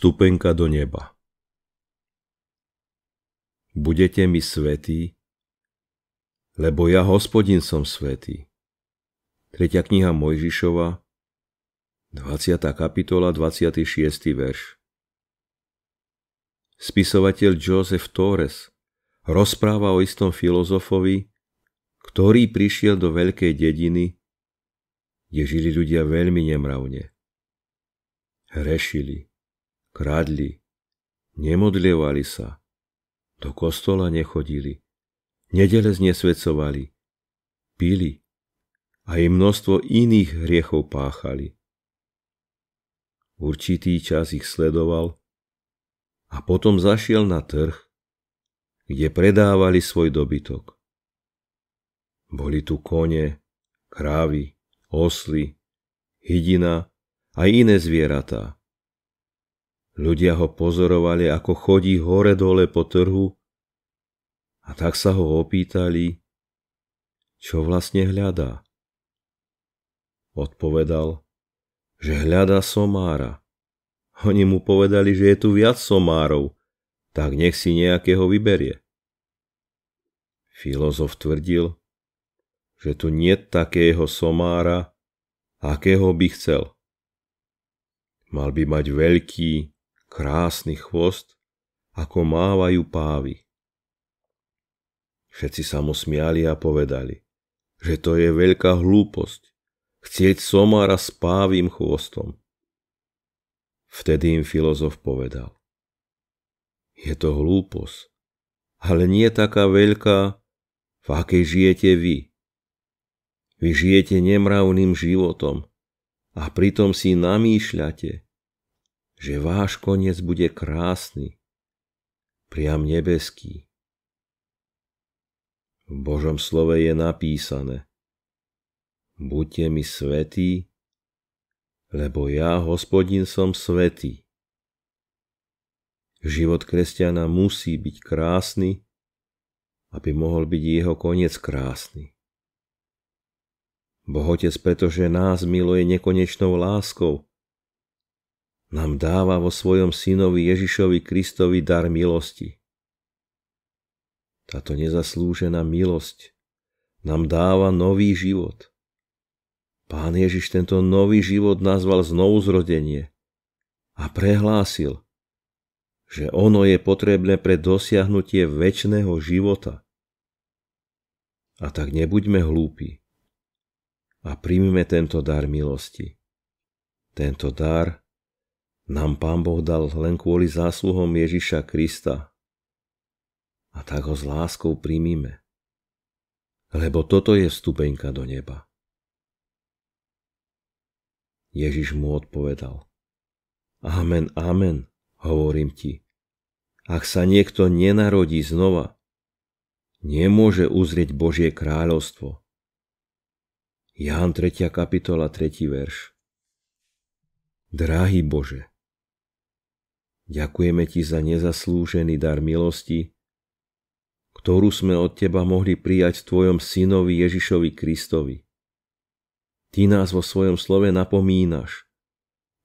Vstupenka do neba Budete mi svetí, lebo ja hospodin som svetý. 3. kniha Mojžišova, 20. kapitola, 26. verš. Spisovateľ Joseph Torres rozpráva o istom filozofovi, ktorý prišiel do veľkej dediny, kde žili ľudia veľmi nemravne. Hrešili kradli, nemodlievali sa, do kostola nechodili, nedele znesvecovali, pili a i množstvo iných hriechov páchali. Určitý čas ich sledoval a potom zašiel na trh, kde predávali svoj dobytok. Boli tu kone, krávy, osly, hydina a iné zvieratá. Ľudia ho pozorovali, ako chodí hore-dole po trhu a tak sa ho opýtali, čo vlastne hľadá. Odpovedal, že hľadá somára. Oni mu povedali, že je tu viac somárov, tak nech si nejakého vyberie. Filozof tvrdil, že tu nie takého somára, akého by chcel. Mal by mať veľký, krásny chvost, ako mávajú pávy. Všetci sa mu smiali a povedali, že to je veľká hlúposť, chcieť somára s pávým chvostom. Vtedy im filozof povedal, je to hlúposť, ale nie taká veľká, v akej žijete vy. Vy žijete nemravným životom a pritom si namýšľate, že váš koniec bude krásny, priam nebeský. V Božom slove je napísané Buďte mi svetí, lebo ja, hospodin, som svetý. Život kresťana musí byť krásny, aby mohol byť jeho koniec krásny. Bohotec, pretože nás miluje nekonečnou láskou, nám dáva vo svojom synovi Ježišovi Kristovi dar milosti. Táto nezaslúžená milosť nám dáva nový život. Pán Ježiš tento nový život nazval znovuzrodenie a prehlásil, že ono je potrebné pre dosiahnutie väčšného života. A tak nebuďme hlúpi a príjmime tento dar milosti. Tento dar nám Pán Boh dal len kvôli zásluhom Ježiša Krista. A tak ho s láskou príjmime, lebo toto je stupenka do neba. Ježiš mu odpovedal. Amen, amen, hovorím ti. Ak sa niekto nenarodí znova, nemôže uzrieť Božie kráľovstvo. Ján 3. kapitola 3. verš Drahý Bože, Ďakujeme Ti za nezaslúžený dar milosti, ktorú sme od Teba mohli prijať v Tvojom synovi Ježišovi Kristovi. Ty nás vo svojom slove napomínaš,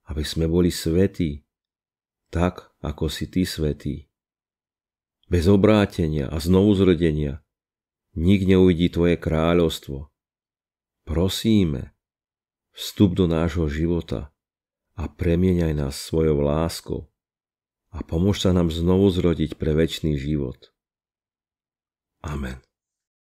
aby sme boli svetí, tak ako si Ty svetý. Bez obrátenia a znovuzrodenia nik neuvidí Tvoje kráľovstvo. Prosíme, vstup do nášho života a premieňaj nás svojou láskou a pomôž sa nám znovu zrodiť pre väčný život. Amen.